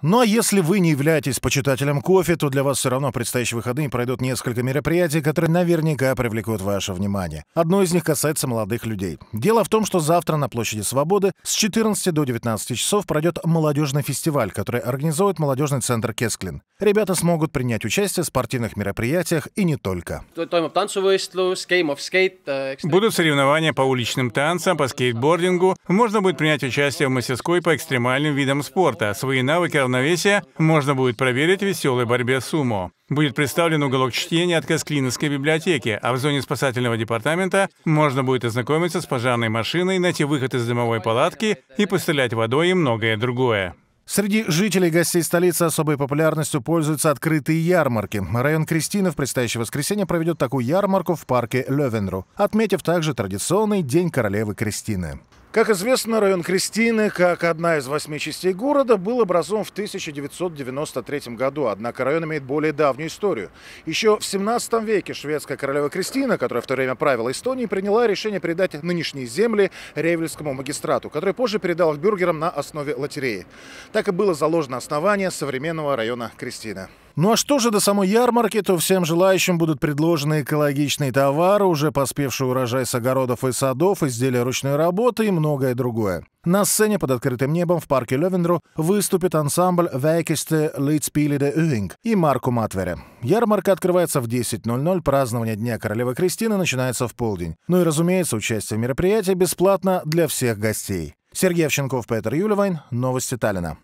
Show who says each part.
Speaker 1: Ну а если вы не являетесь почитателем кофе, то для вас все равно предстоящие выходные пройдут несколько мероприятий, которые наверняка привлекут ваше внимание. Одно из них касается молодых людей. Дело в том, что завтра на площади Свободы с 14 до 19 часов пройдет молодежный фестиваль, который организует молодежный центр Кесклин. Ребята смогут принять участие в спортивных мероприятиях и не только.
Speaker 2: Э, Будут соревнования по уличным танцам, по скейтбордингу. Можно будет принять участие в мастерской по экстремальным видам спорта. Свои навыки равновесия можно будет проверить веселой борьбе сумо. Будет представлен уголок чтения от Касклиновской библиотеки, а в зоне спасательного департамента можно будет ознакомиться с пожарной машиной, найти выход из дымовой палатки и пострелять водой и многое другое.
Speaker 1: Среди жителей и гостей столицы особой популярностью пользуются открытые ярмарки. Район Кристины в предстоящее воскресенье проведет такую ярмарку в парке Левенру, отметив также традиционный День королевы Кристины. Как известно, район Кристины, как одна из восьми частей города, был образован в 1993 году, однако район имеет более давнюю историю. Еще в 17 веке шведская королева Кристина, которая в то время правила Эстонией, приняла решение передать нынешние земли Ревельскому магистрату, который позже передал их бюргерам на основе лотереи. Так и было заложено основание современного района Кристина. Ну а что же до самой ярмарки, то всем желающим будут предложены экологичные товары, уже поспевший урожай с огородов и садов, изделия ручной работы и многое другое. На сцене под открытым небом в парке Левендру выступит ансамбль Вейкесте Литспилиде Уинг» и Марку Матвере. Ярмарка открывается в 10.00, празднование Дня Королевы Кристины начинается в полдень. Ну и, разумеется, участие в мероприятии бесплатно для всех гостей. Сергей Овченков, Петр Юлевайн, Новости Таллина.